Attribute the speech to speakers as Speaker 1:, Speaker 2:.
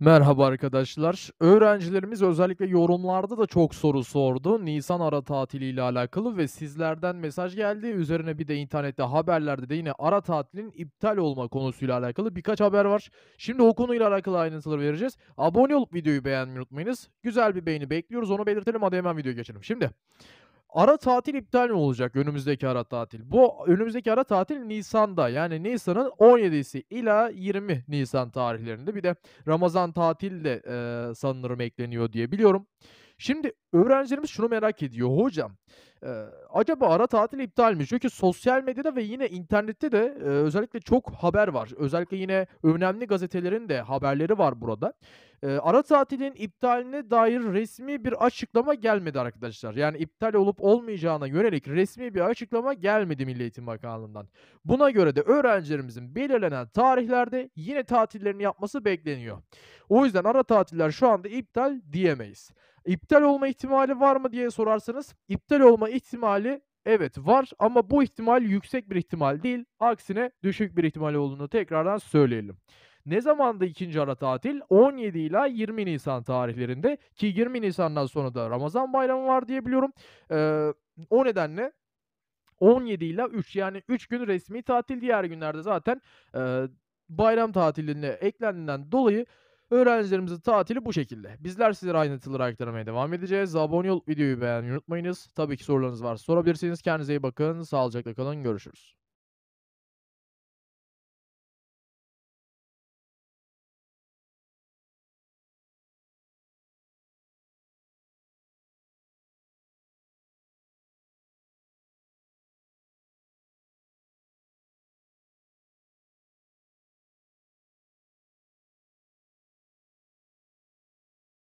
Speaker 1: Merhaba arkadaşlar. Öğrencilerimiz özellikle yorumlarda da çok soru sordu. Nisan ara tatili ile alakalı ve sizlerden mesaj geldi. Üzerine bir de internette haberlerde de yine ara tatilin iptal olma konusuyla alakalı birkaç haber var. Şimdi o konuyla alakalı ayrıntıları vereceğiz. Abone olup videoyu beğenmeyi unutmayınız. Güzel bir beğeni bekliyoruz. Onu belirtelim. Hadi hemen videoya geçelim. Şimdi ara tatil iptal mi olacak önümüzdeki ara tatil? Bu önümüzdeki ara tatil Nisan'da yani Nisan'ın 17'si ila 20 Nisan tarihlerinde bir de Ramazan tatil de e, sanırım ekleniyor diye biliyorum. Şimdi öğrencilerimiz şunu merak ediyor hocam e, acaba ara tatil iptal mi? Çünkü sosyal medyada ve yine internette de e, özellikle çok haber var. Özellikle yine önemli gazetelerin de haberleri var burada. E, ara tatilin iptaline dair resmi bir açıklama gelmedi arkadaşlar. Yani iptal olup olmayacağına yönelik resmi bir açıklama gelmedi Milli Eğitim Bakanlığı'ndan. Buna göre de öğrencilerimizin belirlenen tarihlerde yine tatillerini yapması bekleniyor. O yüzden ara tatiller şu anda iptal diyemeyiz. İptal olma ihtimali var mı diye sorarsanız iptal olma ihtimali evet var ama bu ihtimal yüksek bir ihtimal değil. Aksine düşük bir ihtimal olduğunu tekrardan söyleyelim. Ne zamanda ikinci ara tatil? 17 ila 20 Nisan tarihlerinde ki 20 Nisan'dan sonra da Ramazan bayramı var diye biliyorum. Ee, o nedenle 17 ile 3 yani 3 gün resmi tatil diğer günlerde zaten e, bayram tatiline eklendiğinden dolayı Öğrencilerimizin tatili bu şekilde. Bizler sizlere ayrıntıları aktarmaya devam edeceğiz. Abone olup videoyu beğenmeyi unutmayınız. Tabii ki sorularınız varsa sorabilirsiniz. Kendinize iyi bakın. Sağlıcakla kalın. Görüşürüz.